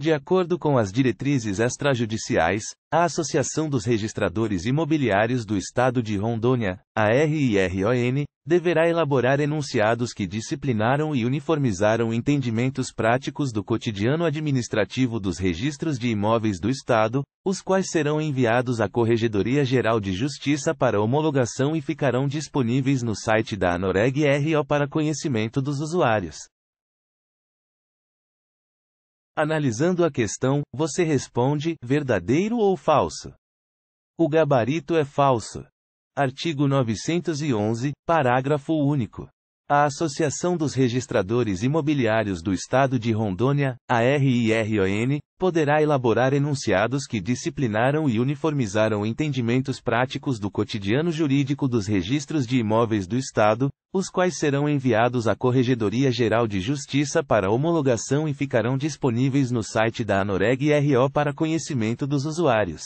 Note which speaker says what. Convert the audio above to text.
Speaker 1: De acordo com as diretrizes extrajudiciais, a Associação dos Registradores Imobiliários do Estado de Rondônia, a RIRON, deverá elaborar enunciados que disciplinaram e uniformizaram entendimentos práticos do cotidiano administrativo dos registros de imóveis do Estado, os quais serão enviados à Corregedoria Geral de Justiça para homologação e ficarão disponíveis no site da ANOREG RO para conhecimento dos usuários. Analisando a questão, você responde: verdadeiro ou falso? O gabarito é falso. Artigo 911, parágrafo único. A Associação dos Registradores Imobiliários do Estado de Rondônia, a RIRON, poderá elaborar enunciados que disciplinaram e uniformizaram entendimentos práticos do cotidiano jurídico dos registros de imóveis do Estado, os quais serão enviados à Corregedoria Geral de Justiça para homologação e ficarão disponíveis no site da ANOREG RO para conhecimento dos usuários.